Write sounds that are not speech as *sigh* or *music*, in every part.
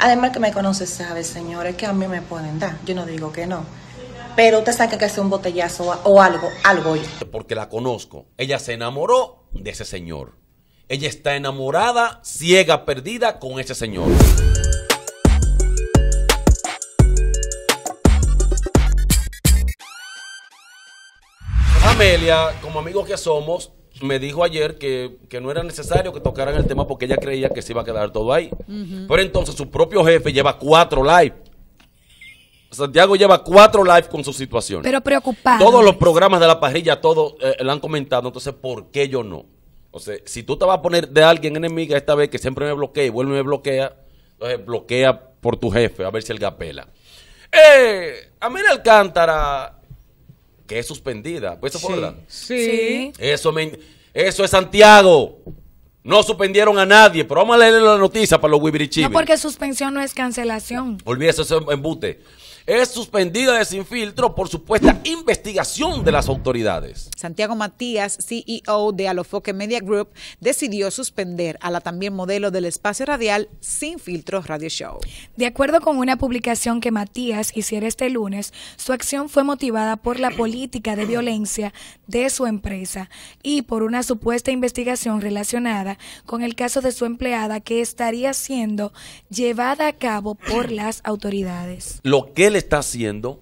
Además que me conoce, sabe, señores, que a mí me pueden dar. Yo no digo que no. Pero usted sabe que hace un botellazo o algo, algo. Porque la conozco. Ella se enamoró de ese señor. Ella está enamorada, ciega, perdida con ese señor. Amelia, como amigos que somos, me dijo ayer que, no era necesario que tocaran el tema porque ella creía que se iba a quedar todo ahí. Pero entonces su propio jefe lleva cuatro live. Santiago lleva cuatro live con su situación. Pero preocupado. Todos los programas de la parrilla, todos eh, lo han comentado. Entonces, ¿por qué yo no? O sea, si tú te vas a poner de alguien enemiga esta vez que siempre me bloquea y vuelve y me bloquea, entonces bloquea por tu jefe, a ver si él gapela. ¡Eh! la Alcántara, que es suspendida. Pues eso fue, ¿verdad? Sí. Eso me. Eso es Santiago. No suspendieron a nadie, pero vamos a leerle la noticia para los wibirichibis. No, porque suspensión no es cancelación. Olvídese, ese embute es suspendida de sin filtro por supuesta investigación de las autoridades. Santiago Matías, CEO de Alofoque Media Group, decidió suspender a la también modelo del espacio radial Sin Filtro Radio Show. De acuerdo con una publicación que Matías hiciera este lunes, su acción fue motivada por la política de violencia de su empresa y por una supuesta investigación relacionada con el caso de su empleada que estaría siendo llevada a cabo por las autoridades. Lo que le está haciendo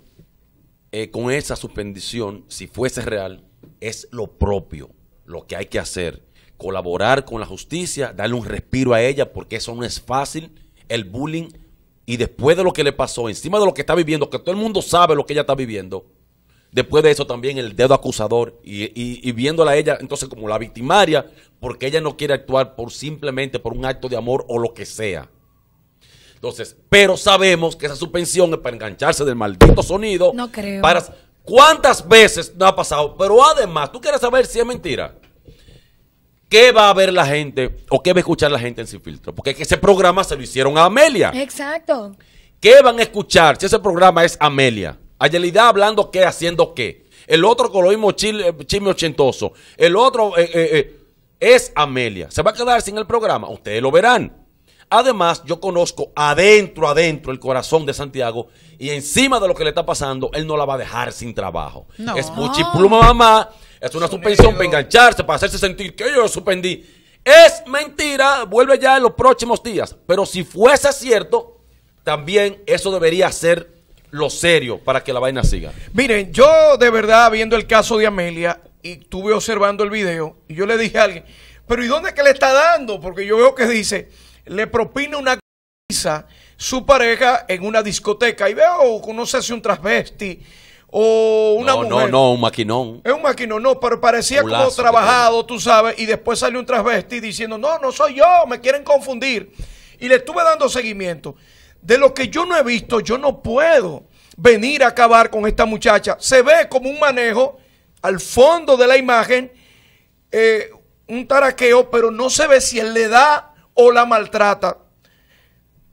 eh, con esa suspendición, si fuese real, es lo propio, lo que hay que hacer. Colaborar con la justicia, darle un respiro a ella, porque eso no es fácil. El bullying, y después de lo que le pasó, encima de lo que está viviendo, que todo el mundo sabe lo que ella está viviendo, después de eso también el dedo acusador y, y, viéndola a ella entonces como la victimaria, porque ella no quiere actuar por simplemente por un acto de amor o lo que sea. Entonces, pero sabemos que esa suspensión es para engancharse del maldito sonido. No creo. ¿Cuántas veces no ha pasado? Pero además, tú quieres saber si es mentira. ¿Qué va a ver la gente o qué va a escuchar la gente en Sin Filtro? Porque ese programa se lo hicieron a Amelia. Exacto. ¿Qué van a escuchar si ese programa es Amelia? Ayelida hablando qué, haciendo qué. El otro con lo mismo eh, ochentoso. El otro eh, eh, es Amelia. ¿Se va a quedar sin el programa? Ustedes lo verán. Además, yo conozco adentro, adentro el corazón de Santiago y encima de lo que le está pasando, él no la va a dejar sin trabajo. Es Es pluma, mamá, es una suspensión para engancharse, para hacerse sentir que yo lo suspendí. Es mentira, vuelve ya en los próximos días. Pero si fuese cierto, también eso debería ser lo serio para que la vaina siga. Miren, yo de verdad viendo el caso de Amelia y estuve observando el video y yo le dije a alguien, pero ¿y dónde es que le está dando? Porque yo veo que dice le propina una camisa su pareja en una discoteca. Y veo, no sé si un transvesti o una no, mujer. No, no, un maquinón. Es un maquinón, no, pero parecía como trabajado, tú sabes, y después salió un travesti diciendo, no, no soy yo, me quieren confundir. Y le estuve dando seguimiento. De lo que yo no he visto, yo no puedo venir a acabar con esta muchacha. Se ve como un manejo al fondo de la imagen, eh, un taraqueo, pero no se ve si él le da o la maltrata.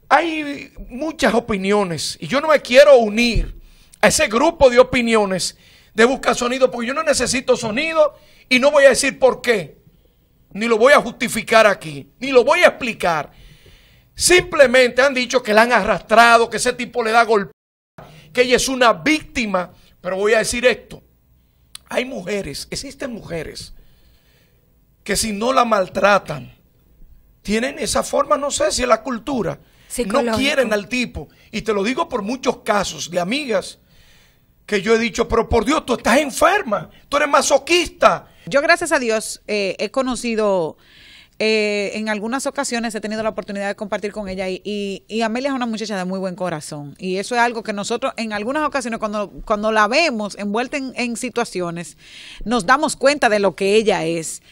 Hay muchas opiniones y yo no me quiero unir a ese grupo de opiniones de buscar sonido porque yo no necesito sonido y no voy a decir por qué, ni lo voy a justificar aquí, ni lo voy a explicar. Simplemente han dicho que la han arrastrado, que ese tipo le da golpe, que ella es una víctima. Pero voy a decir esto. Hay mujeres, existen mujeres que si no la maltratan, tienen esa forma, no sé si es la cultura. No quieren al tipo. Y te lo digo por muchos casos de amigas que yo he dicho, pero por Dios, tú estás enferma, tú eres masoquista. Yo gracias a Dios eh, he conocido... Eh, en algunas ocasiones he tenido la oportunidad de compartir con ella y, Amelia es una muchacha de muy buen corazón y eso es algo que nosotros en algunas ocasiones cuando, cuando la vemos envuelta en situaciones nos damos cuenta de lo que ella es.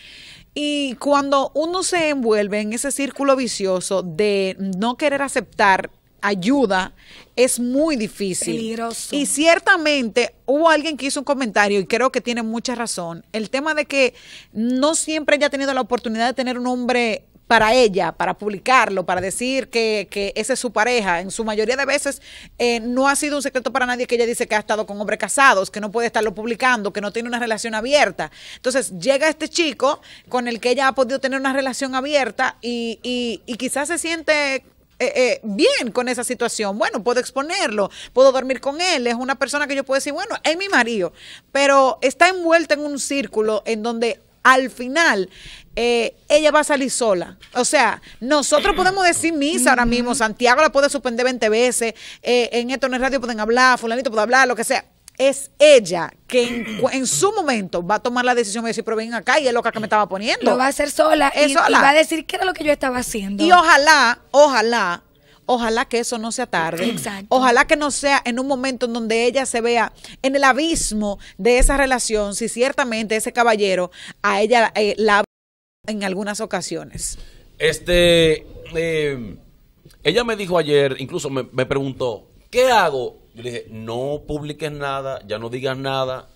Y cuando uno se envuelve en ese círculo vicioso de no querer aceptar ayuda, es muy difícil. Y ciertamente hubo alguien que hizo un comentario y creo que tiene mucha razón. El tema de que no siempre haya tenido la oportunidad de tener un hombre para ella, para publicarlo, para decir que, esa es su pareja. En su mayoría de veces eh, no ha sido un secreto para nadie que ella dice que ha estado con hombres casados, que no puede estarlo publicando, que no tiene una relación abierta. Entonces llega este chico con el que ella ha podido tener una relación abierta y, quizás se siente eh, eh, bien con esa situación. Bueno, puedo exponerlo, puedo dormir con él, es una persona que yo puedo decir, bueno, es mi marido, pero está envuelta en un círculo en donde al final eh, ella va a salir sola. O sea, nosotros podemos decir misa ahora mm. mismo, Santiago la puede suspender 20 veces, eh, en esto en el radio pueden hablar, fulanito puede hablar, lo que sea. Es ella que en, *clears throat* su momento va a tomar la decisión y decir, pero ven acá y es loca que me estaba poniendo. Lo va a ser sola, y, sola. va a decir qué era lo que yo estaba haciendo. Y ojalá, ojalá Ojalá que eso no sea tarde. Ojalá que no sea en un momento en donde ella se vea en el abismo de esa relación, si ciertamente ese caballero a ella eh, la en algunas ocasiones. Este, eh, ella me dijo ayer, incluso me, me preguntó, ¿qué hago? Yo le dije, no publiques nada, ya no digas nada,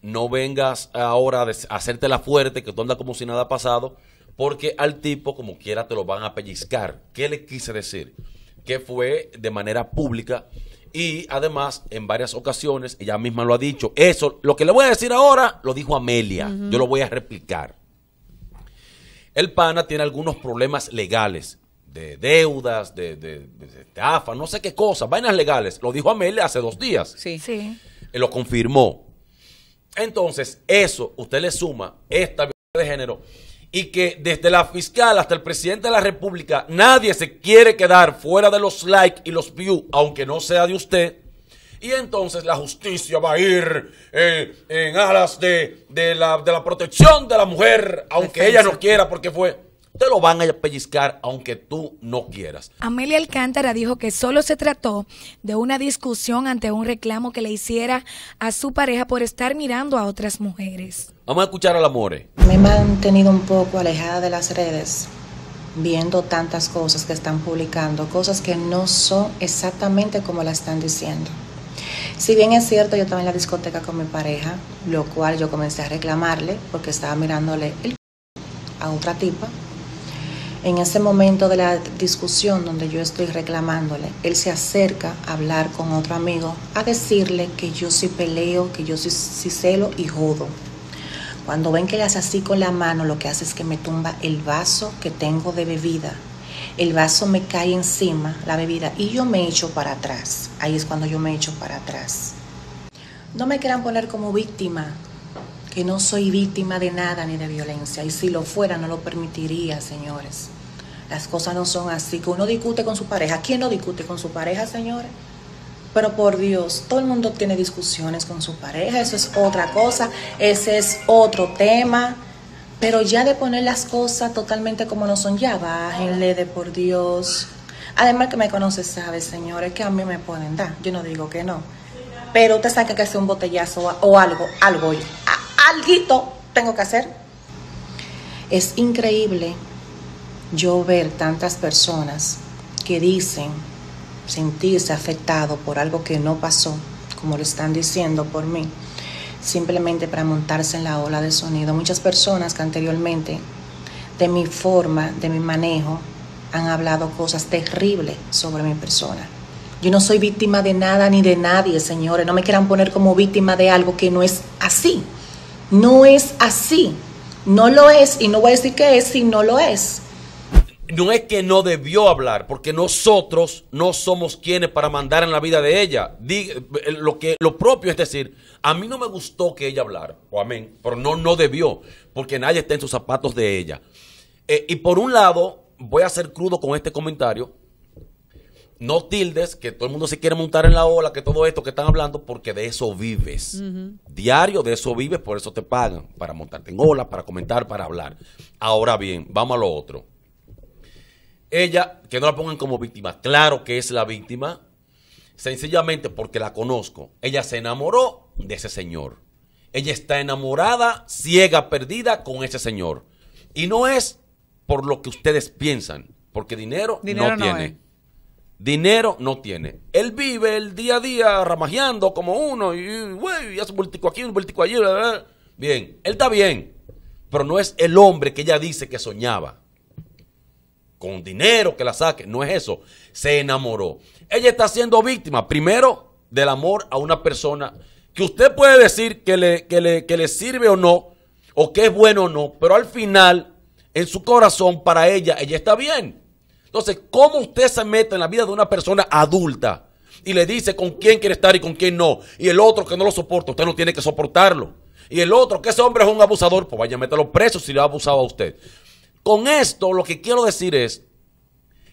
no vengas ahora a hacerte la fuerte, que tú andas como si nada ha pasado, porque al tipo, como quiera, te lo van a pellizcar. ¿Qué le quise decir? que fue de manera pública y además en varias ocasiones ella misma lo ha dicho. Eso, lo que le voy a decir ahora, lo dijo Amelia, yo lo voy a replicar. El pana tiene algunos problemas legales, de deudas, de, de, estafa, no sé qué cosa, vainas legales. Lo dijo Amelia hace dos días. Sí. sí. lo confirmó. Entonces, eso, usted le suma esta violencia de género y que desde la fiscal hasta el presidente de la República nadie se quiere quedar fuera de los likes y los views, aunque no sea de usted. Y entonces la justicia va a ir eh, en alas de, de, la, protección de la mujer, aunque ella no quiera porque fue te lo van a pellizcar aunque tú no quieras. Amelia Alcántara dijo que solo se trató de una discusión ante un reclamo que le hiciera a su pareja por estar mirando a otras mujeres. Vamos a escuchar al Amore. Eh. Me he mantenido un poco alejada de las redes, viendo tantas cosas que están publicando, cosas que no son exactamente como la están diciendo. Si bien es cierto, yo estaba en la discoteca con mi pareja, lo cual yo comencé a reclamarle porque estaba mirándole el a otra tipa en ese momento de la discusión donde yo estoy reclamándole, él se acerca a hablar con otro amigo, a decirle que yo sí peleo, que yo sí, celo y jodo. Cuando ven que le hace así con la mano, lo que hace es que me tumba el vaso que tengo de bebida. El vaso me cae encima, la bebida, y yo me echo para atrás. Ahí es cuando yo me echo para atrás. No me quieran poner como víctima, que no soy víctima de nada ni de violencia. Y si lo fuera, no lo permitiría, señores. Las cosas no son así. Que uno discute con su pareja. ¿Quién no discute con su pareja, señores? Pero por Dios, todo el mundo tiene discusiones con su pareja. Eso es otra cosa. Ese es otro tema. Pero ya de poner las cosas totalmente como no son, ya bájenle de por Dios. Además, que me conoce ¿sabes, señores, que a mí me pueden dar. Yo no digo que no. Pero usted sabe que hay un botellazo o algo, algo. Yo tengo que hacer. Es increíble yo ver tantas personas que dicen sentirse afectado por algo que no pasó, como lo están diciendo por mí, simplemente para montarse en la ola de sonido. Muchas personas que anteriormente de mi forma, de mi manejo, han hablado cosas terribles sobre mi persona. Yo no soy víctima de nada ni de nadie, señores. No me quieran poner como víctima de algo que no es así. No es así. No lo es y no voy a decir que es si no lo es. No es que no debió hablar, porque nosotros no somos quienes para mandar en la vida de ella. Eh, lo, que, lo propio es decir, a mí no me gustó que ella hablara, o amén, pero no, no debió, porque nadie está en sus zapatos de ella. Eh, y por un lado, voy a ser crudo con este comentario, no tildes, que todo el mundo se quiere montar en la ola, que todo esto que están hablando, porque de eso vives. Diario de eso vives, por eso te pagan, para montarte en ola, para comentar, para hablar. Ahora bien, vamos a lo otro. Ella, que no la pongan como víctima, claro que es la víctima, sencillamente porque la conozco. Ella se enamoró de ese señor. Ella está enamorada, ciega, perdida con ese señor. Y no es por lo que ustedes piensan, porque dinero, no, tiene. Dinero no tiene. Él vive el día a día ramajeando como uno y, hace un aquí, un político allí. Bien, él está bien, pero no es el hombre que ella dice que soñaba. Con dinero que la saque, no es eso. Se enamoró. Ella está siendo víctima, primero, del amor a una persona que usted puede decir que le, que le, que le sirve o no, o que es bueno o no, pero al final, en su corazón, para ella, ella está bien. Entonces, ¿cómo usted se mete en la vida de una persona adulta y le dice con quién quiere estar y con quién no? Y el otro que no lo soporta, usted no tiene que soportarlo. Y el otro, que ese hombre es un abusador, pues vaya, a meterlo preso si lo ha abusado a usted. Con esto lo que quiero decir es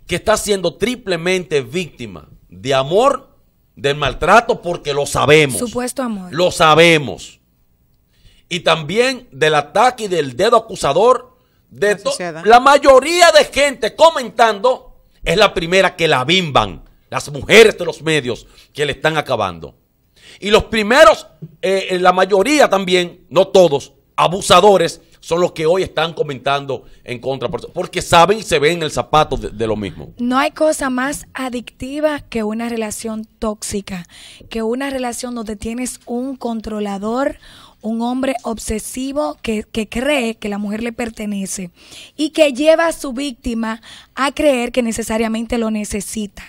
que está siendo triplemente víctima de amor, del maltrato, porque lo sabemos. Supuesto amor. Lo sabemos. Y también del ataque y del dedo acusador de la, mayoría de gente comentando es la primera que la bimban, las mujeres de los medios que le están acabando. Y los primeros, eh, eh, la mayoría también, no todos, abusadores, son los que hoy están comentando en contra, porque saben y se ven el zapato de, lo mismo. No hay cosa más adictiva que una relación tóxica, que una relación donde tienes un controlador, un hombre obsesivo que, cree que la mujer le pertenece y que lleva a su víctima a creer que necesariamente lo necesita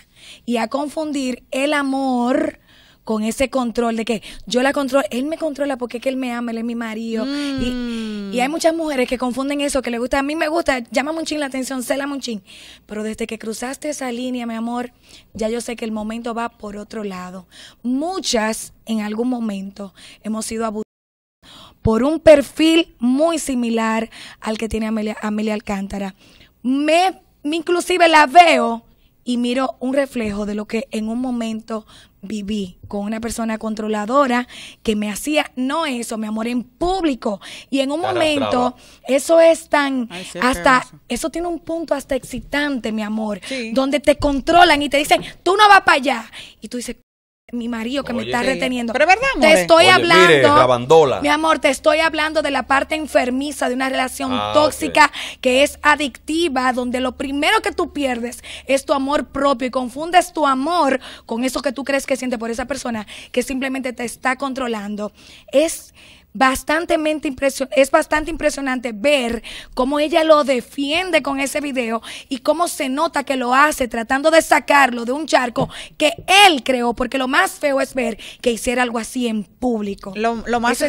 y a confundir el amor con ese control de que yo la controlo, él me controla porque es que él me ama, él es mi marido. Y, hay mm. muchas mujeres que confunden eso, que le gusta, a mí me gusta, llama un la atención, sé la Pero desde que cruzaste esa línea, mi amor, ya yo sé que el momento va por otro lado. Muchas en algún momento hemos sido abusadas por un perfil muy similar al que tiene Amelia, Alcántara. Me, inclusive la veo y miro un reflejo de lo que en un momento viví con una persona controladora que me hacía, no eso, mi amor, en público. Y en un momento, eso es tan, hasta, eso tiene un punto hasta excitante, mi amor, donde te controlan y te dicen, tú no vas para allá. Y tú dices, mi marido que me está reteniendo. Pero verdad, Te estoy hablando. Mi amor, te estoy hablando de la parte enfermiza de una relación ah, tóxica que es adictiva, donde lo primero que tú pierdes es tu amor propio y confundes tu amor con eso que tú crees que siente por esa persona que simplemente te está controlando. Es bastantemente es bastante impresionante ver cómo ella lo defiende con ese video y cómo se nota que lo hace tratando de sacarlo de un charco que él creó, porque lo más feo es ver que hiciera algo así en público. Lo, más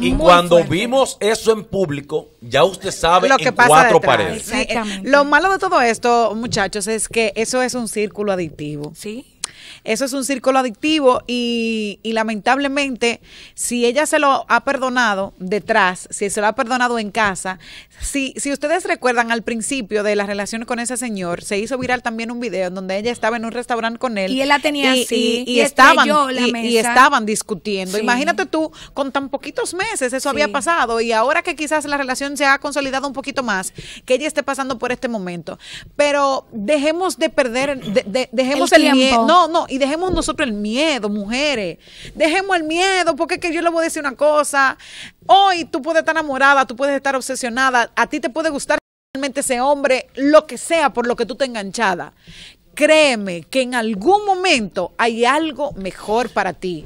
Y cuando vimos eso en público, ya usted sabe que cuatro paredes. Eh, lo malo de todo esto, muchachos, es que eso es un círculo adictivo. Sí. Eso es un círculo adictivo y, lamentablemente, si ella se lo ha perdonado detrás, si se lo ha perdonado en casa, si, si ustedes recuerdan al principio de la relación con ese señor, se hizo viral también un video en donde ella estaba en un restaurante con él. Y él la tenía y, así. Y, estaban, y, estaban discutiendo. Imagínate tú, con tan poquitos meses eso había pasado y ahora que quizás la relación se ha consolidado un poquito más, que ella esté pasando por este momento. Pero dejemos de perder, dejemos el, miedo no, no, y dejemos nosotros el miedo, mujeres. Dejemos el miedo, porque es que yo le voy a decir una cosa. Hoy tú puedes estar enamorada, tú puedes estar obsesionada, a ti te puede gustar realmente ese hombre, lo que sea por lo que tú te enganchada. Créeme que en algún momento hay algo mejor para ti.